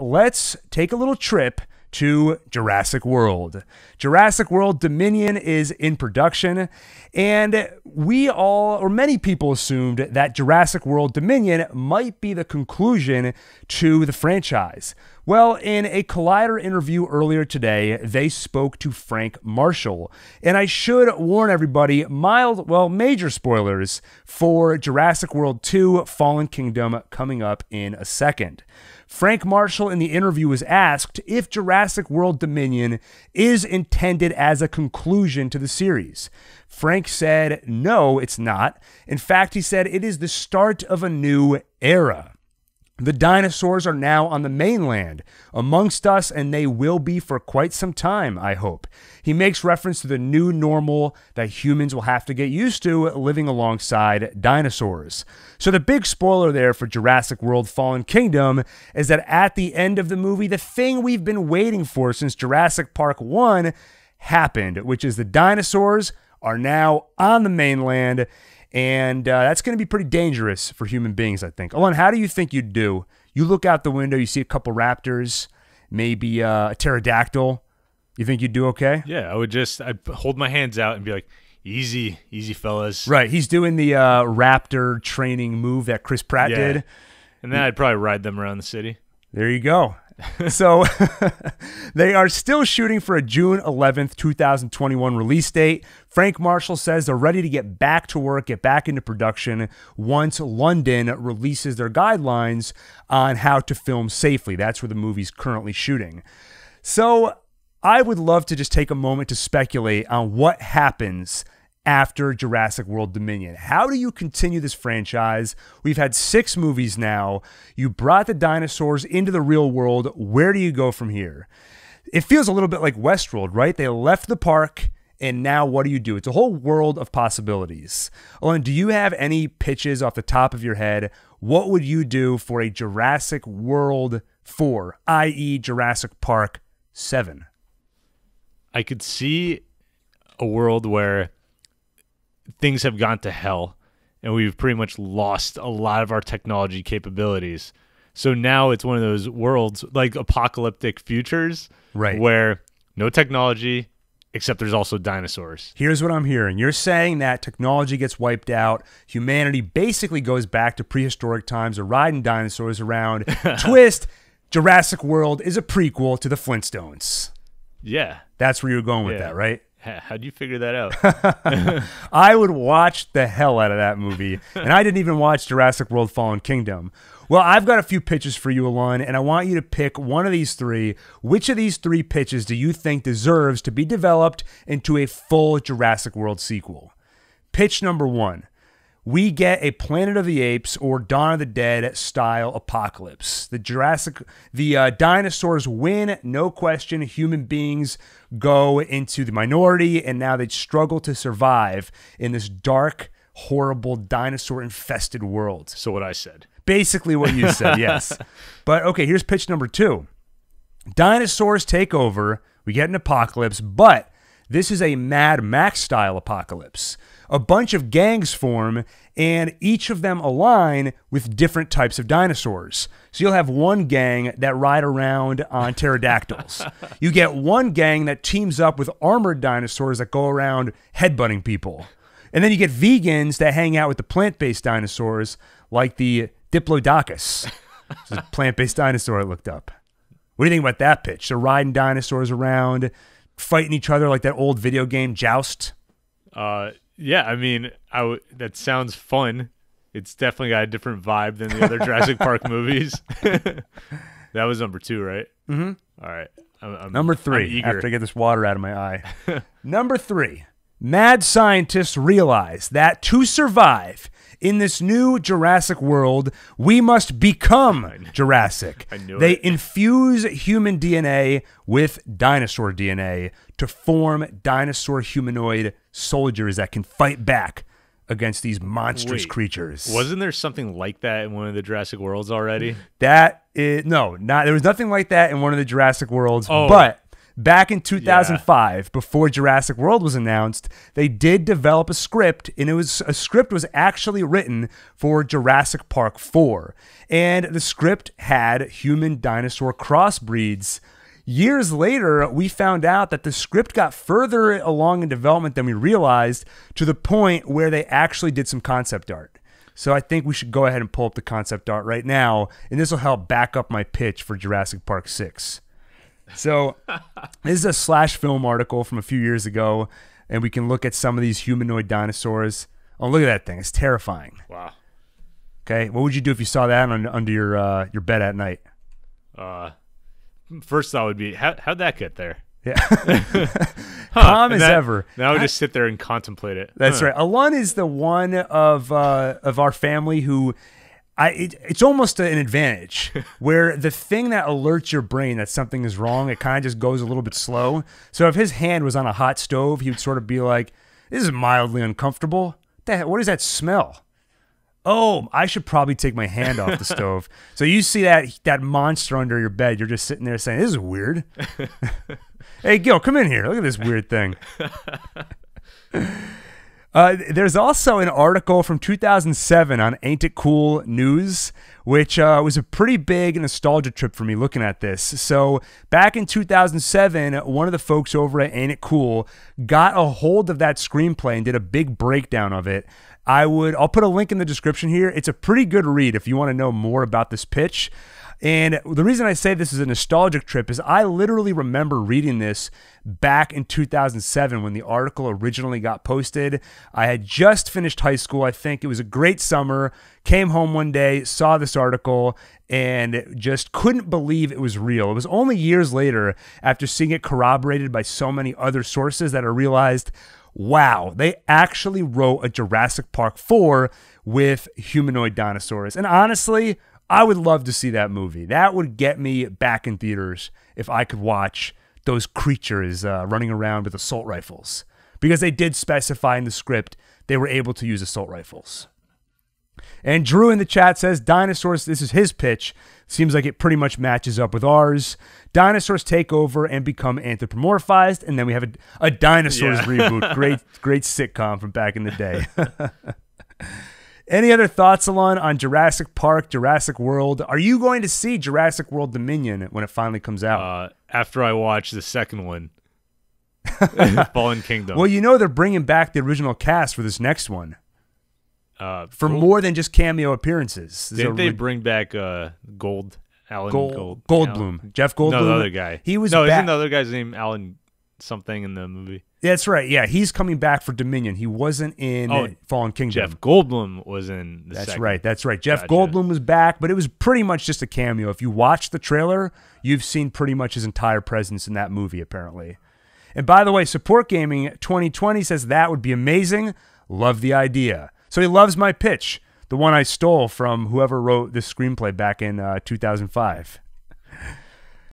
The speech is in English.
let's take a little trip to Jurassic World. Jurassic World Dominion is in production, and we all, or many people, assumed that Jurassic World Dominion might be the conclusion to the franchise. Well, in a Collider interview earlier today, they spoke to Frank Marshall. And I should warn everybody mild, well, major spoilers for Jurassic World 2 Fallen Kingdom coming up in a second. Frank Marshall in the interview was asked if Jurassic World Dominion is intended as a conclusion to the series. Frank said, no, it's not. In fact, he said it is the start of a new era. The dinosaurs are now on the mainland, amongst us, and they will be for quite some time, I hope. He makes reference to the new normal that humans will have to get used to living alongside dinosaurs. So, the big spoiler there for Jurassic World Fallen Kingdom is that at the end of the movie, the thing we've been waiting for since Jurassic Park 1 happened, which is the dinosaurs are now on the mainland and uh, that's going to be pretty dangerous for human beings, I think. Alan, how do you think you'd do? You look out the window, you see a couple raptors, maybe uh, a pterodactyl. You think you'd do okay? Yeah, I would just I'd hold my hands out and be like, easy, easy, fellas. Right. He's doing the uh, raptor training move that Chris Pratt yeah. did. And then I'd probably ride them around the city. There you go so they are still shooting for a June 11th, 2021 release date. Frank Marshall says they're ready to get back to work, get back into production once London releases their guidelines on how to film safely. That's where the movie's currently shooting. So I would love to just take a moment to speculate on what happens after Jurassic World Dominion. How do you continue this franchise? We've had six movies now. You brought the dinosaurs into the real world. Where do you go from here? It feels a little bit like Westworld, right? They left the park. And now, what do you do? It's a whole world of possibilities. Alan, do you have any pitches off the top of your head? What would you do for a Jurassic World 4, i.e., Jurassic Park 7? I could see a world where things have gone to hell and we've pretty much lost a lot of our technology capabilities. So now it's one of those worlds like apocalyptic futures, right? Where no technology, except there's also dinosaurs. Here's what I'm hearing you're saying that technology gets wiped out, humanity basically goes back to prehistoric times or riding dinosaurs around. Twist Jurassic World is a prequel to the Flintstones. Yeah. That's where you're going with yeah. that, right? How do you figure that out? I would watch the hell out of that movie. And I didn't even watch Jurassic World Fallen Kingdom. Well, I've got a few pitches for you, Alon, and I want you to pick one of these three. Which of these three pitches do you think deserves to be developed into a full Jurassic World sequel? Pitch number one we get a Planet of the Apes or Dawn of the Dead style apocalypse. The Jurassic, the uh, dinosaurs win, no question. Human beings go into the minority, and now they struggle to survive in this dark, horrible, dinosaur-infested world. So what I said. Basically, what you said, yes. But okay, here's pitch number two. Dinosaurs take over. We get an apocalypse, but this is a Mad Max style apocalypse. A bunch of gangs form, and each of them align with different types of dinosaurs. So you'll have one gang that ride around on pterodactyls. you get one gang that teams up with armored dinosaurs that go around headbutting people. And then you get vegans that hang out with the plant based dinosaurs like the Diplodocus. plant based dinosaur I looked up. What do you think about that pitch? They're riding dinosaurs around fighting each other like that old video game Joust? Uh, yeah, I mean, I w- that sounds fun. It's definitely got a different vibe than the other Jurassic Park movies. that was number two, right? Mm-hmm. All right. I'm, I'm, number 3 after I get this water out of my eye. number three. Mad scientists realize that to survive in this new Jurassic world, we must become Jurassic. They infuse human DNA with dinosaur DNA to form dinosaur humanoid soldiers that can fight back against these monstrous Wait, creatures. Wasn't there something like that in one of the Jurassic worlds already? That is no, not there was nothing like that in one of the Jurassic worlds, oh. but back in 2005 yeah. before Jurassic World was announced, they did develop a script and it was a script was actually written for Jurassic Park 4. And the script had human dinosaur crossbreeds. Years later, we found out that the script got further along in development than we realized to the point where they actually did some concept art. So I think we should go ahead and pull up the concept art right now, and this will help back up my pitch for Jurassic Park 6. So this is a slash film article from a few years ago, and we can look at some of these humanoid dinosaurs. Oh, look at that thing! It's terrifying. Wow. Okay, what would you do if you saw that on, under your uh, your bed at night? Uh, first thought would be how how'd that get there? Yeah, huh, calm as that, ever. Now I would just sit there and contemplate it. That's huh. right. Alun is the one of uh, of our family who I, it, it's almost an advantage where the thing that alerts your brain that something is wrong, it kind of just goes a little bit slow. So if his hand was on a hot stove, he would sort of be like, "This is mildly uncomfortable. That what is that smell? Oh, I should probably take my hand off the stove." So you see that that monster under your bed, you're just sitting there saying, "This is weird." hey, Gil, come in here. Look at this weird thing. Uh, there's also an article from 2007 on Ain't It Cool News, which uh, was a pretty big nostalgia trip for me looking at this. So, back in 2007, one of the folks over at Ain't It Cool got a hold of that screenplay and did a big breakdown of it. I would, I'll put a link in the description here. It's a pretty good read if you want to know more about this pitch. And the reason I say this is a nostalgic trip is I literally remember reading this back in 2007 when the article originally got posted. I had just finished high school, I think. It was a great summer. Came home one day, saw this article, and just couldn't believe it was real. It was only years later, after seeing it corroborated by so many other sources, that I realized wow, they actually wrote a Jurassic Park 4 with humanoid dinosaurs. And honestly, I would love to see that movie. That would get me back in theaters if I could watch those creatures uh, running around with assault rifles. Because they did specify in the script they were able to use assault rifles. And Drew in the chat says dinosaurs, this is his pitch. Seems like it pretty much matches up with ours. Dinosaurs take over and become anthropomorphized, and then we have a, a dinosaurs yeah. reboot. Great, great sitcom from back in the day. Any other thoughts, Alon, on Jurassic Park, Jurassic World? Are you going to see Jurassic World Dominion when it finally comes out? Uh, after I watch the second one, Fallen Kingdom. Well, you know they're bringing back the original cast for this next one. Uh, for more than just cameo appearances. Did they bring back uh, Gold? Alan Gold, Gold Goldblum, Alan. Jeff Goldblum. No, the other guy. He was no, isn't the other guy's name Alan something in the movie? that's right. Yeah, he's coming back for Dominion. He wasn't in oh, Fallen Kingdom. Jeff Goldblum was in. that's second. right. That's right. Jeff gotcha. Goldblum was back, but it was pretty much just a cameo. If you watch the trailer, you've seen pretty much his entire presence in that movie, apparently. And by the way, Support Gaming 2020 says that would be amazing. Love the idea. So he loves my pitch, the one I stole from whoever wrote this screenplay back in uh, 2005.